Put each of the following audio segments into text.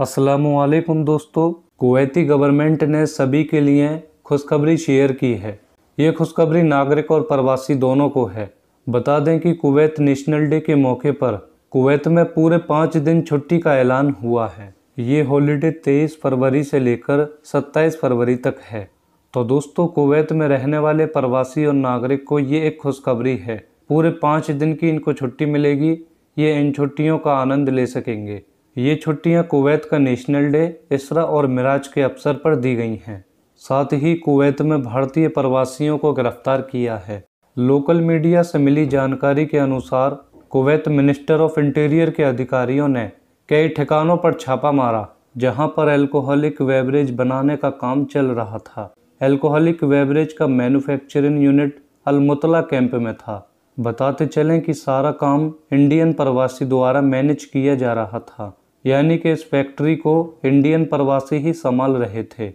असलकुम दोस्तों Kuwaiti government ने सभी के लिए खुशखबरी शेयर की है ये खुशखबरी नागरिक और प्रवासी दोनों को है बता दें कि कुवैत नेशनल डे के मौके पर कुवैत में पूरे पाँच दिन छुट्टी का ऐलान हुआ है ये हॉलीडे तेईस फरवरी से लेकर सत्ताईस फरवरी तक है तो दोस्तों कुवैत में रहने वाले प्रवासी और नागरिक को ये एक खुशखबरी है पूरे पाँच दिन की इनको छुट्टी मिलेगी ये इन छुट्टियों का आनंद ले सकेंगे ये छुट्टियां कुवैत का नेशनल डे इसरा और मिराज के अवसर पर दी गई हैं साथ ही कुवैत में भारतीय प्रवासियों को गिरफ्तार किया है लोकल मीडिया से मिली जानकारी के अनुसार कुवैत मिनिस्टर ऑफ इंटीरियर के अधिकारियों ने कई ठिकानों पर छापा मारा जहां पर एल्कोहलिक वेबरेज बनाने का काम चल रहा था एल्कोहलिक वेबरेज का मैन्युफैक्चरिंग यूनिट अलमुतला कैंप में था बताते चलें कि सारा काम इंडियन प्रवासी द्वारा मैनेज किया जा रहा था यानी कि इस फैक्ट्री को इंडियन प्रवासी ही संभाल रहे थे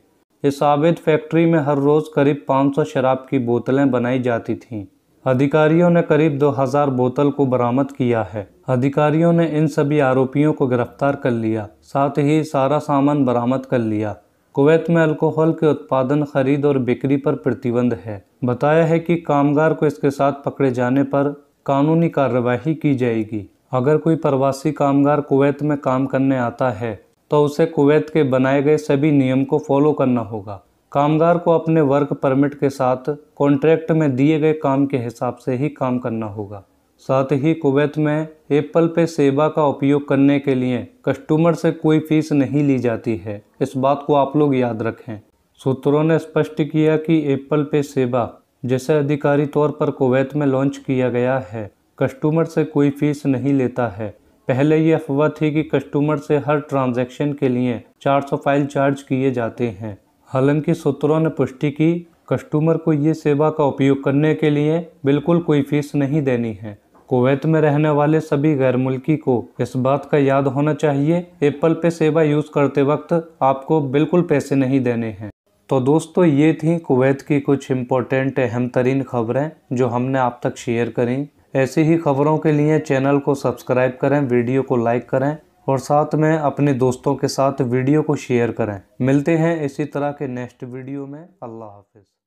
इस आबेद फैक्ट्री में हर रोज़ करीब 500 शराब की बोतलें बनाई जाती थीं अधिकारियों ने करीब 2000 बोतल को बरामद किया है अधिकारियों ने इन सभी आरोपियों को गिरफ्तार कर लिया साथ ही सारा सामान बरामद कर लिया कुवैत में अल्कोहल के उत्पादन खरीद और बिक्री पर प्रतिबंध है बताया है कि कामगार को इसके साथ पकड़े जाने पर कानूनी कार्रवाई की जाएगी अगर कोई प्रवासी कामगार कुवैत में काम करने आता है तो उसे कुवैत के बनाए गए सभी नियम को फॉलो करना होगा कामगार को अपने वर्क परमिट के साथ कॉन्ट्रैक्ट में दिए गए काम के हिसाब से ही काम करना होगा साथ ही कुवैत में एप्पल पे सेवा का उपयोग करने के लिए कस्टमर से कोई फीस नहीं ली जाती है इस बात को आप लोग याद रखें सूत्रों ने स्पष्ट किया कि एप्पल पे सेवा जिसे अधिकारी तौर पर कुवैत में लॉन्च किया गया है कस्टमर से कोई फ़ीस नहीं लेता है पहले ये अफवाह थी कि कस्टमर से हर ट्रांजैक्शन के लिए 400 फाइल चार्ज किए जाते हैं हालांकि सूत्रों ने पुष्टि की कस्टमर को ये सेवा का उपयोग करने के लिए बिल्कुल कोई फ़ीस नहीं देनी है कुवैत में रहने वाले सभी गैर मुल्की को इस बात का याद होना चाहिए एप्पल पे सेवा यूज़ करते वक्त आपको बिल्कुल पैसे नहीं देने हैं तो दोस्तों ये थी कुवैत की कुछ इम्पोर्टेंट अहम तरीन खबरें जो हमने आप तक शेयर करी ऐसी ही खबरों के लिए चैनल को सब्सक्राइब करें वीडियो को लाइक करें और साथ में अपने दोस्तों के साथ वीडियो को शेयर करें मिलते हैं इसी तरह के नेक्स्ट वीडियो में अल्लाह हाफिज़